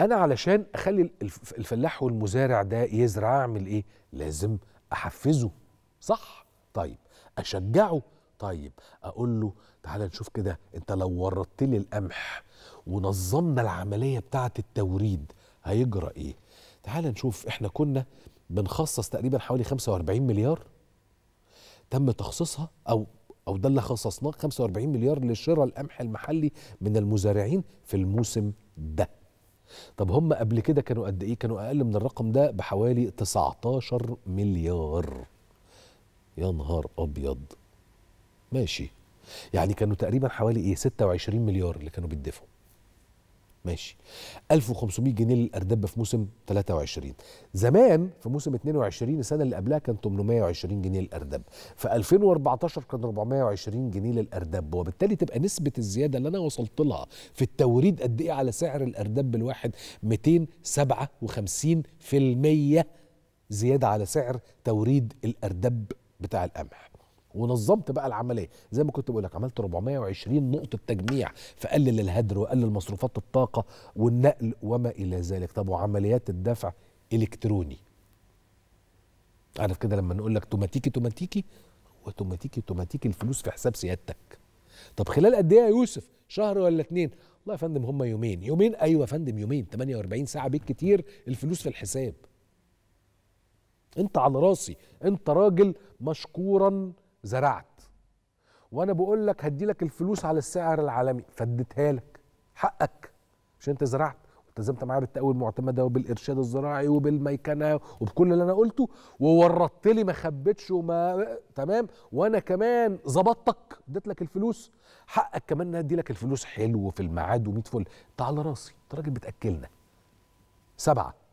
انا علشان اخلي الفلاح والمزارع ده يزرع اعمل ايه لازم احفزه صح طيب اشجعه طيب اقول له تعالى نشوف كده انت لو وردت لي القمح ونظمنا العمليه بتاعه التوريد هيجرى ايه تعالى نشوف احنا كنا بنخصص تقريبا حوالي 45 مليار تم تخصيصها او او ده اللي خصصناه 45 مليار لشراء القمح المحلي من المزارعين في الموسم ده طب هم قبل كده كانوا قد ايه كانوا اقل من الرقم ده بحوالي 19 مليار يا نهار ابيض ماشي يعني كانوا تقريبا حوالي ايه 26 مليار اللي كانوا بيدفعوا ماشي 1500 جنيه للأردب في موسم 23 زمان في موسم 22 السنه اللي قبلها كان 820 جنيه للاردب في 2014 كان 420 جنيه للاردب وبالتالي تبقى نسبه الزياده اللي انا وصلت لها في التوريد قد ايه على سعر الاردب الواحد 257% زياده على سعر توريد الاردب بتاع القمح ونظمت بقى العمليه زي ما كنت بقول لك عملت 420 نقطه تجميع فقلل الهدر وقلل مصروفات الطاقه والنقل وما الى ذلك طب وعمليات الدفع الكتروني عارف كده لما نقول لك توماتيكي توماتيكي اوتوماتيكي توماتيكي الفلوس في حساب سيادتك طب خلال قد ايه يا يوسف شهر ولا اتنين والله يا فندم هم يومين يومين ايوه يا فندم يومين 48 ساعه بالكتير الفلوس في الحساب انت على راسي انت راجل مشكورا زرعت وانا بقول لك هدي لك الفلوس على السعر العالمي فاديتها لك حقك مش انت زرعت والتزمت معايا بالتقوي المعتمده وبالارشاد الزراعي وبالميكنه وبكل اللي انا قلته وورطت لي ما خبيتش وما تمام وانا كمان ظبطتك اديت لك الفلوس حقك كمان ادي لك الفلوس حلو في الميعاد و100 فل تعال راسي انت راجل بتاكلنا سبعه